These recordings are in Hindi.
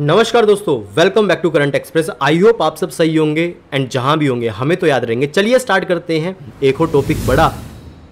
नमस्कार दोस्तों welcome back to Current Express I hope आप सब सही होंगे एंड जहां भी होंगे हमें तो याद रहेंगे चलिए स्टार्ट करते हैं एक हो टॉपिक बड़ा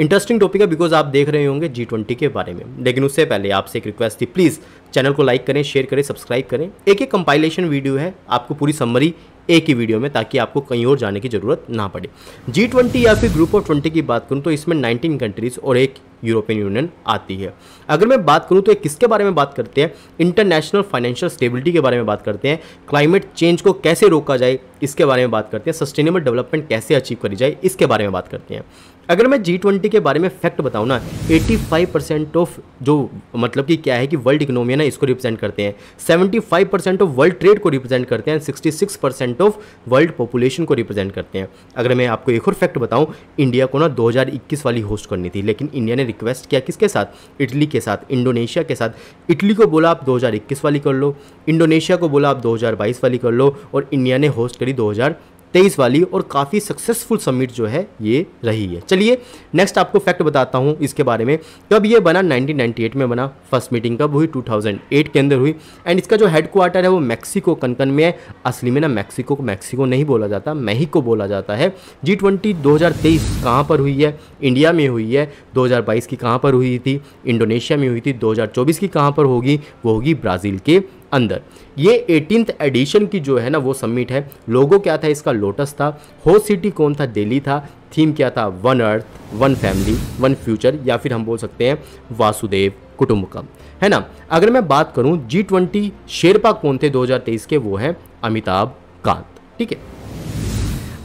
इंटरेस्टिंग टॉपिक है बिकॉज आप देख रहे होंगे जी ट्वेंटी के बारे में लेकिन उससे पहले आपसे एक रिक्वेस्ट थी प्लीज़ चैनल को लाइक करें शेयर करें सब्सक्राइब करें एक एक कंपाइलेशन वीडियो है आपको पूरी समरी एक ही वीडियो में ताकि आपको कहीं और जाने की ज़रूरत ना पड़े जी ट्वेंटी या फिर ग्रुप ऑफ ट्वेंटी की बात करूँ तो इसमें नाइनटीन कंट्रीज़ और एक यूरोपियन यूनियन आती है अगर मैं बात करूँ तो ये किसके बारे में बात करते हैं इंटरनेशनल फाइनेंशियल स्टेबिलिटी के बारे में बात करते हैं क्लाइमेट चेंज को कैसे रोका जाए इसके बारे में बात करते हैं सस्टेनेबल डेवलपमेंट कैसे अचीव करी जाए इसके बारे में बात करते हैं अगर मैं जी ट्वेंटी के बारे में फैक्ट बताऊँ ना एट्टी फाइव परसेंट ऑफ जो मतलब कि क्या है कि वर्ल्ड इकोनॉमी है ना इसको रिप्रेजेंट करते हैं seventy five percent of world trade को रिप्रेजेंट करते हैं sixty six percent of world population को रिप्रेजेंट करते हैं अगर मैं आपको एक और फैक्ट बताऊँ इंडिया को ना दो हज़ार इक्कीस वाली होस्ट करनी थी लेकिन इंडिया ने रिक्वेस्ट किया किसके साथ इटली के साथ इंडोनेशिया के साथ इटली को बोला आप दो हज़ार इक्कीस वाली कर लो इंडोनेशिया को बोला आप दो हज़ार बाईस वाली कर लो और इंडिया ने होस्ट करी दो हज़ार तेईस वाली और काफ़ी सक्सेसफुल समिट जो है ये रही है चलिए नेक्स्ट आपको फैक्ट बताता हूँ इसके बारे में कब ये बना 1998 में बना फर्स्ट मीटिंग कब हुई 2008 के अंदर हुई एंड इसका जो हेडक्वार्टर है वो मैक्सिको कनकन में है असली में ना मैक्सिको को मैक्सिको नहीं बोला जाता मेहिको बोला जाता है जी ट्वेंटी कहाँ पर हुई है इंडिया में हुई है दो की कहाँ पर हुई थी इंडोनेशिया में हुई थी दो की कहाँ पर होगी वो होगी ब्राज़ील के अंदर ये एटीनथ एडिशन की जो है ना वो सबमिट है लोगो क्या था इसका लोटस था हो सिटी कौन था दिल्ली था थीम क्या था one earth one family one future या फिर हम बोल सकते हैं वासुदेव कुटुम्बकम है ना अगर मैं बात करूं जी ट्वेंटी शेरपा कौन थे 2023 के वो हैं अमिताभ कांत ठीक है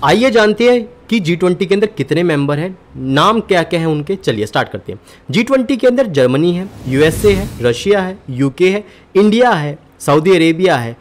आइए जानते हैं कि जी ट्वेंटी के अंदर कितने मेंबर हैं नाम क्या क्या हैं उनके चलिए स्टार्ट करते हैं जी ट्वेंटी के अंदर जर्मनी है यूएसए है रशिया है यूके है इंडिया है सऊदी अरेबिया है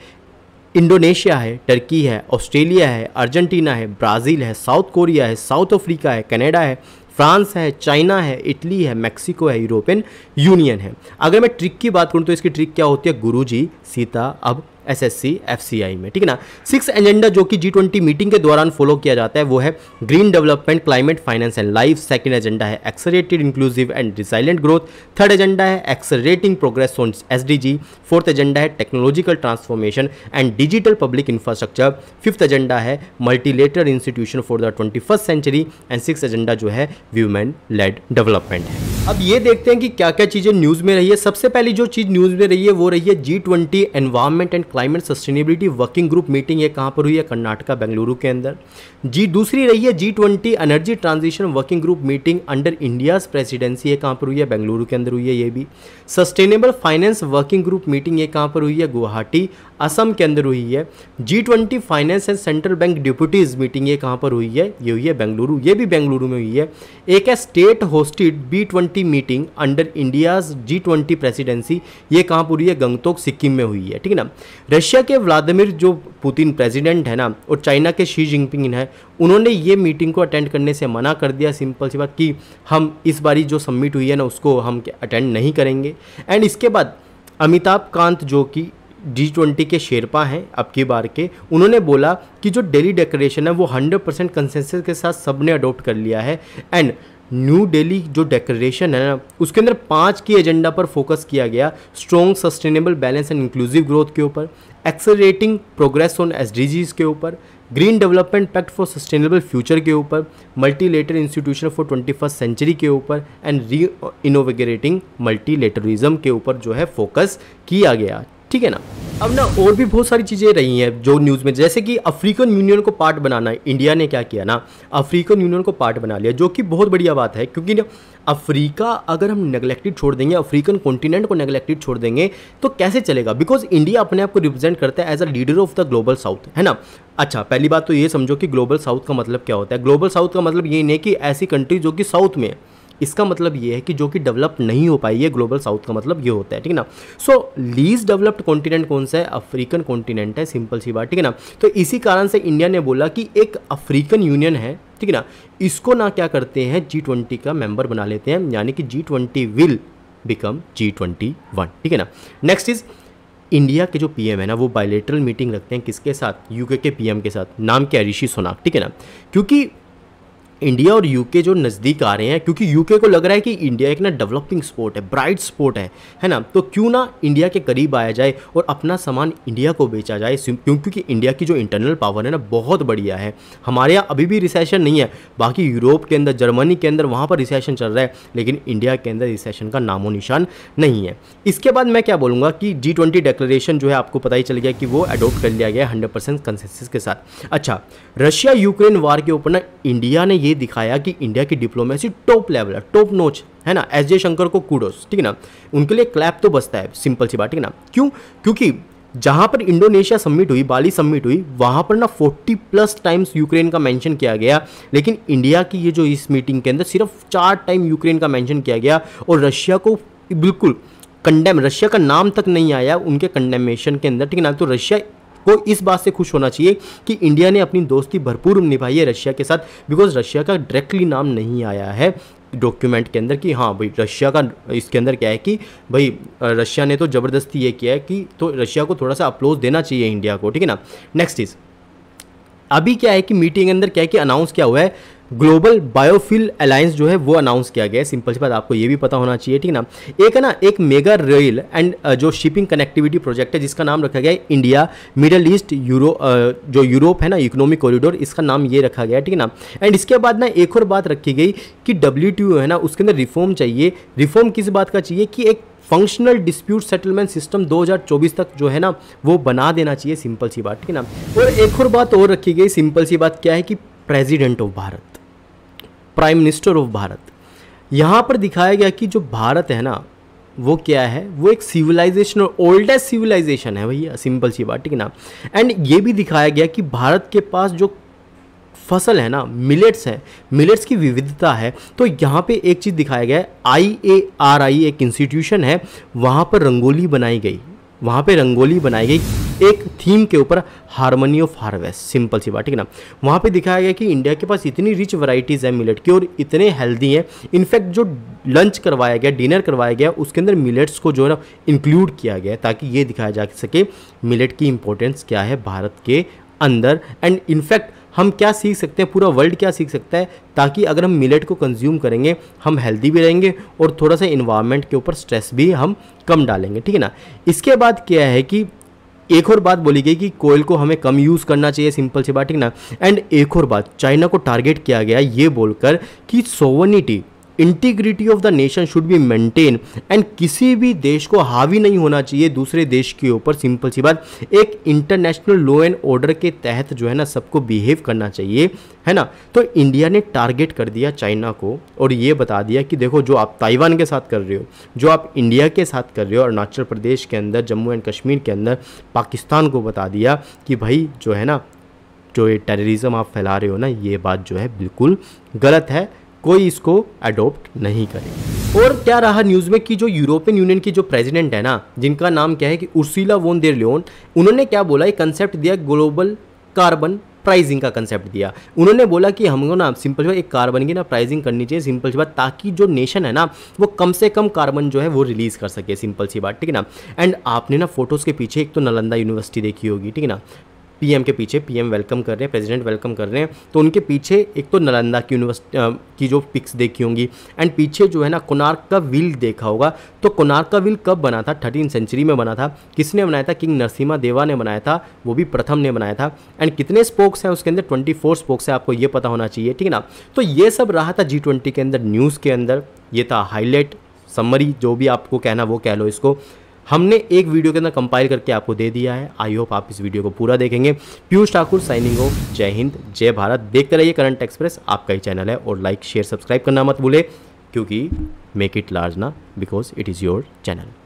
इंडोनेशिया है टर्की है ऑस्ट्रेलिया है अर्जेंटीना है ब्राज़ील है साउथ कोरिया है साउथ अफ्रीका है कनाडा है फ्रांस है चाइना है इटली है मैक्सिको है यूरोपियन यूनियन है अगर मैं ट्रिक की बात करूँ तो इसकी ट्रिक क्या होती है गुरुजी सीता अब एसएससी एफसीआई में ठीक है ना सिक्स एजेंडा जो कि जी ट्वेंटी मीटिंग के दौरान फॉलो किया जाता है वो है green development climate finance and life second agenda है accelerated inclusive and resilient growth third agenda है accelerating progress on SDG fourth agenda है technological transformation and digital public infrastructure fifth agenda है multilateral institution for the twenty century and six agenda जो है व्यूमेन लेड डेवलपमेंट है अब ये देखते हैं कि क्या क्या चीज़ें न्यूज़ में रही है सबसे पहली जो चीज़ न्यूज़ में रही है वो रही है G twenty environment and climate sustainability working group meeting ये कहाँ पर हुई है कर्नाटका बेंगलुरु के अंदर जी दूसरी रही है G twenty energy transition working group meeting under India's presidency ये कहाँ पर हुई है बेंगलुरु के अंदर हुई है ये भी sustainable finance working group meeting ये कहाँ पर हुई है गुवाहाटी असम के अंदर हुई है G twenty finance and central bank deputies meeting ये कहाँ पर हुई है ये हुई है बेंगलुरु ये भी बेंगलुरु में हुई है एक है state hosted B twenty meeting under India's G twenty presidency ये कहाँ पर हुई है गंगतोक सिक्किम में हुई है ठीक है ना रशिया के व्लादिमिर जो पुतिन प्रेजिडेंट है ना और चाइना के शी जिनपिंग है उन्होंने ये मीटिंग को अटेंड करने से मना कर दिया सिंपल सी बात कि हम इस बारी जो सबमिट हुई है ना उसको हम अटेंड नहीं करेंगे एंड इसके बाद अमिताभ कांत जो कि जी ट्वेंटी के शेरपा हैं अब की बार के उन्होंने बोला कि जो डेली डेकोरेशन है वो हंड्रेड परसेंट कंसेंसस के साथ सब ने अडोप्ट कर लिया है एंड न्यू डेली जो डेकोरेशन है ना उसके अंदर पाँच की एजेंडा पर फोकस किया गया strong sustainable balance and inclusive growth के ऊपर एक्सेलरेटिंग प्रोग्रेस ऑन एस के ऊपर green development pact for sustainable future के ऊपर multi lateral institution for twenty first century के ऊपर एंड री इनोवेगरेटिंग मल्टी लेटरिज्म के ऊपर जो है फोकस किया गया ठीक है ना अब ना और भी बहुत सारी चीज़ें रही हैं जो न्यूज़ में जैसे कि अफ्रीकन यूनियन को पार्ट बनाना इंडिया ने क्या किया ना अफ्रीकन यूनियन को पार्ट बना लिया जो कि बहुत बढ़िया बात है क्योंकि ना अफ्रीका अगर हम नेगलेक्टेड छोड़ देंगे अफ्रीकन कॉन्टिनेंट को नेगलेक्टेड छोड़ देंगे तो कैसे चलेगा बिकॉज इंडिया अपने आप को रिप्रेजेंट करता है as a leader of the global south है ना अच्छा पहली बात तो ये समझो कि ग्लोबल साउथ का मतलब क्या होता है ग्लोबल साउथ का मतलब ये नहीं कि ऐसी कंट्री जो कि साउथ में है इसका मतलब ये है कि जो कि डेवलप नहीं हो पाई है ग्लोबल साउथ का मतलब ये होता है ठीक है ना सो लीज डेवलप्ड कॉन्टिनेंट कौन सा है अफ्रीकन कॉन्टिनेंट है सिंपल सी बात ठीक है ना तो इसी कारण से इंडिया ने बोला कि एक अफ्रीकन यूनियन है ठीक है ना इसको ना क्या करते हैं जी ट्वेंटी का मेंबर बना लेते हैं यानी कि G twenty will become G twenty one ठीक है ना नेक्स्ट इज़ इंडिया के जो पीएम है ना वो बायोलेटरल मीटिंग रखते हैं किसके साथ यूके के पीएम के साथ नाम क्या ऋषि सोनाक ठीक है ना क्योंकि इंडिया और यूके जो नज़दीक आ रहे हैं क्योंकि यूके को लग रहा है कि इंडिया एक ना डेवलपिंग स्पोर्ट है ब्राइट स्पोर्ट है है ना तो क्यों ना इंडिया के करीब आया जाए और अपना सामान इंडिया को बेचा जाए क्यों क्योंकि इंडिया की जो इंटरनल पावर है ना बहुत बढ़िया है हमारे यहाँ अभी भी रिसेशन नहीं है बाकी यूरोप के अंदर जर्मनी के अंदर वहाँ पर रिसेशन चल रहा है लेकिन इंडिया के अंदर रिसेशन का नामो निशान नहीं है इसके बाद मैं क्या बोलूँगा कि जी ट्वेंटी डेक्लेशन जो है आपको पता ही चल गया कि वो अडोप्ट कर लिया गया हंड्रेड परसेंट के साथ अच्छा रशिया यूक्रेन वार के ऊपर ना इंडिया ने ये ये दिखाया कि इंडिया की डिप्लोमेसी टॉप लेवल है टॉप नोच है ना एस जयशंकर को कूडोस ठीक है ना उनके लिए क्लैप तो बसता है सिंपल सी बात ठीक है ना क्यों क्योंकि जहां पर इंडोनेशिया सम्मिट हुई बाली सम्मिट हुई वहां पर ना 40 प्लस टाइम्स यूक्रेन का मेंशन किया गया लेकिन इंडिया की ये जो इस मीटिंग के अंदर सिर्फ चार टाइम यूक्रेन का मेंशन किया गया और रशिया को बिल्कुल कंडेम रशिया का नाम तक नहीं आया उनके कंडेमेशन के अंदर ठीक है ना तो रशिया को इस बात से खुश होना चाहिए कि इंडिया ने अपनी दोस्ती भरपूर निभाई है रशिया के साथ बिकॉज रशिया का डायरेक्टली नाम नहीं आया है डॉक्यूमेंट के अंदर कि हाँ भाई रशिया का इसके अंदर क्या है कि भाई रशिया ने तो ज़बरदस्ती ये किया है कि तो रशिया को थोड़ा सा अपलोज देना चाहिए इंडिया को ठीक है ना नेक्स्ट इज़ अभी क्या है कि मीटिंग के अंदर क्या है कि अनाउंस क्या हुआ है ग्लोबल बायोफिल अलायंस जो है वो अनाउंस किया गया है सिंपल सी बात आपको ये भी पता होना चाहिए ठीक ना एक है ना एक मेगा रेल एंड जो शिपिंग कनेक्टिविटी प्रोजेक्ट है जिसका नाम रखा गया है इंडिया मिडल ईस्ट यूरो जो यूरोप है ना इकोनॉमिक कॉरिडोर इसका नाम ये रखा गया है ठीक ना एंड इसके बाद ना एक और बात रखी गई कि डब्ल्यू है ना उसके अंदर रिफॉर्म चाहिए रिफॉर्म किस बात का चाहिए कि एक फंक्शनल डिस्प्यूट सेटलमेंट सिस्टम 2024 तक जो है ना वो बना देना चाहिए सिंपल सी बात ठीक है ना और एक और बात और रखी गई सिंपल सी बात क्या है कि president of Bharat prime minister of Bharat यहाँ पर दिखाया गया कि जो भारत है ना वो क्या है वो एक सिविलाइजेशन और ओल्डेस्ट सिविलाइजेशन है भैया सिंपल सी बात ठीक है ना एंड ये भी दिखाया गया कि भारत के पास जो फसल है ना मिलेट्स है मिलेट्स की विविधता है तो यहाँ पे एक चीज़ दिखाया गया है आई ए आर आई एक इंस्टीट्यूशन है वहाँ पर रंगोली बनाई गई वहाँ पे रंगोली बनाई गई एक थीम के ऊपर हारमोनी ऑफ हार्वेस्ट सिंपल सी बात ठीक है ना वहाँ पे दिखाया गया कि इंडिया के पास इतनी रिच वराइटीज़ है मिलेट की और इतने हेल्दी हैं इनफैक्ट जो लंच करवाया गया डिनर करवाया गया उसके अंदर मिलेट्स को जो है ना इंक्लूड किया गया ताकि ये दिखाया जा सके मिलेट की इंपॉर्टेंस क्या है भारत के अंदर एंड इनफैक्ट हम क्या सीख सकते हैं पूरा वर्ल्ड क्या सीख सकता है ताकि अगर हम मिलेट को कंज्यूम करेंगे हम हेल्दी भी रहेंगे और थोड़ा सा इन्वायरमेंट के ऊपर स्ट्रेस भी हम कम डालेंगे ठीक है ना इसके बाद क्या है कि एक और बात बोली गई कि कोयल को हमें कम यूज़ करना चाहिए सिंपल सी बात ठीक ना एंड एक और बात चाइना को टारगेट किया गया ये बोलकर कि sovereignty integrity of the nation should be maintain and किसी भी देश को हावी नहीं होना चाहिए दूसरे देश के ऊपर सिंपल सी बात एक इंटरनेशनल लॉ एंड ऑर्डर के तहत जो है ना सबको बिहेव करना चाहिए है ना तो इंडिया ने टारगेट कर दिया चाइना को और ये बता दिया कि देखो जो आप ताइवान के साथ कर रहे हो जो आप इंडिया के साथ कर रहे हो अरुणाचल प्रदेश के अंदर जम्मू एंड कश्मीर के अंदर पाकिस्तान को बता दिया कि भाई जो है ना जो ये टेररिज्म आप फैला रहे हो ना ये बात जो है बिल्कुल गलत है कोई इसको अडोप्ट नहीं करेगा और क्या रहा न्यूज़ में कि जो यूरोपियन यूनियन की जो प्रेसिडेंट है ना जिनका नाम क्या है कि उर्सिला वोन देर लियोन उन्होंने क्या बोला एक कंसेप्ट दिया ग्लोबल कार्बन प्राइजिंग का कंसेप्ट दिया उन्होंने बोला कि हमको ना सिंपल बात एक कार्बन की ना प्राइजिंग करनी चाहिए सिंपल सी बात ताकि जो नेशन है ना वो कम से कम कार्बन जो है वो रिलीज़ कर सके सिंपल सी बात ठीक है ना एंड आपने ना फोटोज़ के पीछे एक तो नालंदा यूनिवर्सिटी देखी होगी ठीक है ना पीएम के पीछे पीएम वेलकम कर रहे हैं प्रेसिडेंट वेलकम कर रहे हैं तो उनके पीछे एक तो नालंदा की यूनिवर्सिटी की जो पिक्स देखी होंगी एंड पीछे जो है ना कोनार्क का विल देखा होगा तो कोनार्क का विल कब बना था थर्टीन सेंचुरी में बना था किसने बनाया था किंग नरसिम्हा देवा ने बनाया था वो भी प्रथम ने बनाया था एंड कितने स्पोक्स हैं उसके अंदर ट्वेंटी फोर स्पोक्स है आपको ये पता होना चाहिए ठीक है ना तो ये सब रहा था जी ट्वेंटी के अंदर न्यूज़ के अंदर ये था हाईलाइट समरी जो भी आपको कहना वो कह लो इसको हमने एक वीडियो के अंदर कंपाइल करके आपको दे दिया है आई होप आप इस वीडियो को पूरा देखेंगे पीयूष ठाकुर साइनिंग ऑफ जय हिंद जय भारत देखते रहिए करंट एक्सप्रेस आपका ही चैनल है और लाइक शेयर सब्सक्राइब करना मत भूले क्योंकि मेक इट लार्ज ना because it is your channel